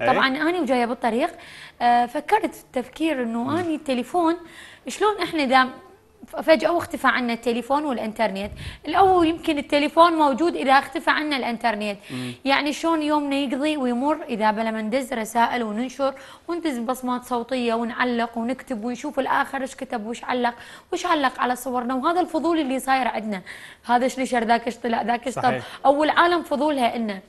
إيه؟ طبعا اني وجايه بالطريق آه، فكرت في التفكير انه اني التليفون شلون احنا دام فجأة واختفى عنا التليفون والإنترنت الأول يمكن التليفون موجود إذا اختفى عنا الإنترنت مم. يعني شلون يومنا يقضي ويمر إذا بلا ما ندز رسائل وننشر وندز بصمات صوتية ونعلق ونكتب ونشوف الآخر إيش كتب وش علق وش علق على صورنا وهذا الفضول اللي صاير عندنا هذا إيش نشر ذاك إيش طلع ذاك إيش طب أو العالم فضولها إنه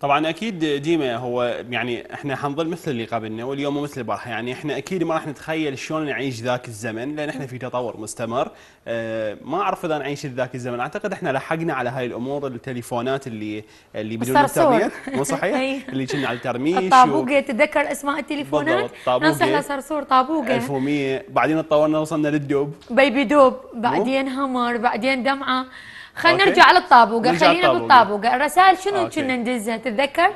طبعا اكيد ديما هو يعني احنا حنظل مثل اللي قبلنا واليوم مو مثل البارحه يعني احنا اكيد ما راح نتخيل شلون نعيش ذاك الزمن لان احنا في تطور مستمر آه، ما اعرف اذا نعيش ذاك الزمن اعتقد احنا لحقنا على هاي الامور التليفونات اللي اللي بدون انترنت مو صحيح اللي كنا على الترميش الطابوقه تتذكر اسماء التليفونات ننسى لها صرصور طابوقه 1100 بعدين تطورنا وصلنا للدوب بيبي دوب بعدين همر بعدين دمعه خلينا نرجع على الطابوقه خلينا بالطابوقه الرسائل شنو كنا ندزها تتذكر؟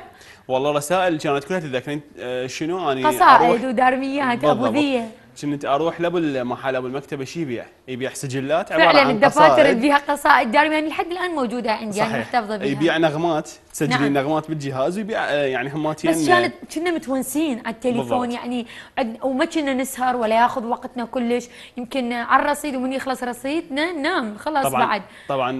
والله رسائل كانت كلها تتذكرين آه، شنو اني قصائد ابو ابوذيه كنت اروح لابو المحل ابو المكتب ايش يبيع؟ يبيع سجلات عباره عن فعلا الدفاتر فيها قصائد دارمي يعني لحد الان موجوده عندي يعني صحيح. يعني محتفظه بها يبيع نغمات تسجلين نعم. نغمات بالجهاز ويبيع آه، يعني هماتين بس كانت كنا متونسين على التليفون بالضبط. يعني وما كنا نسهر ولا ياخذ وقتنا كلش يمكن على الرصيد ومن يخلص رصيدنا ننام خلاص طبعًا بعد طبعا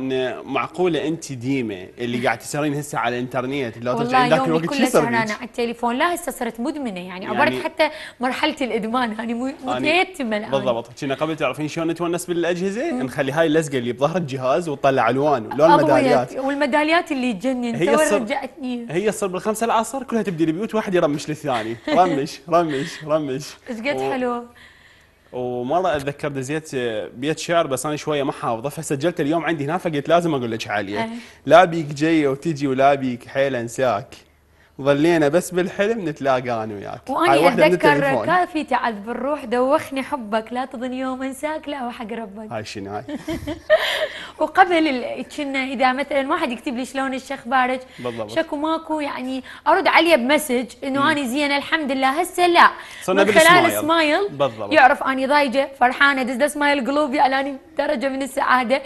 معقوله انت ديمه اللي قاعد تسهرين هسه على الانترنت لو ترجعين ذاك الوقت شو سهرانه على التليفون لا هسه صرت مدمنه يعني, يعني عبرت حتى مرحله الادمان هاني يعني متيتمه الان بالضبط كنا قبل تعرفين شلون نتونس بالاجهزه نخلي هاي اللزقه اللي بظهر الجهاز وتطلع الوان ولون المداليات والمداليات اللي تجنن العصر رجعتني هي الصبح بالخمسة العصر كلها تبدي البيوت واحد يرمش للثاني رمش رمش رمش ايش قد و... حلو ومره اتذكر دزيت بيت شعر بس انا شويه ما حافظه فسجلت اليوم عندي هنا فقلت لازم اقول لك عاليه لا بيك جاي وتجي ولا بيك حيل انساك ظلينا بس بالحلم نتلاقى انا وياك واني اتذكر كافي تعذب الروح دوخني حبك لا تظن يوم انساك لا وحق ربك هاي شنو هاي وقبل كنا اذا مثلا واحد يكتب لي شلون شو اخبارك بالضبط شكو ماكو يعني ارد عليه بمسج انه انا زينه الحمد لله هسه لا من خلال سمايل بالضبط يعرف اني ضايجه فرحانه دز سمايل قلوب يعني درجه من السعاده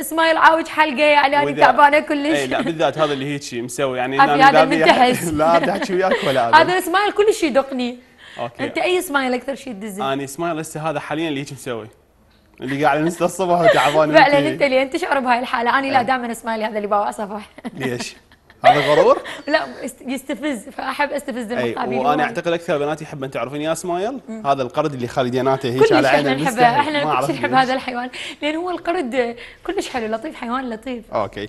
سمايل عاوج حلقه يعني تعبانه كلش اي لا بالذات هذا اللي هيك مسوي يعني انا هذا يعني لا تحكي احكي وياك ولا هذا السمايل كلش يدقني اوكي انت اي سمايل اكثر شيء تدزه؟ اني سمايل هسه هذا حاليا اللي هيك مسوي اللي قاعد انسى الصبح وتعبان فعلا انت اللي انت شعر بهاي الحاله انا لا دائما اسمع لي هذا اللي بوا صباح ليش؟ هذا غرور؟ لا يستفز فاحب استفز المقابلين وانا اعتقد اكثر بناتي يحبن تعرفين يا اسمايل هذا القرد اللي خالديناته هيك على عينه احنا نحبه يعني، احنا كلش نحب هذا الحيوان لان هو القرد كلش حلو لطيف حيوان لطيف اوكي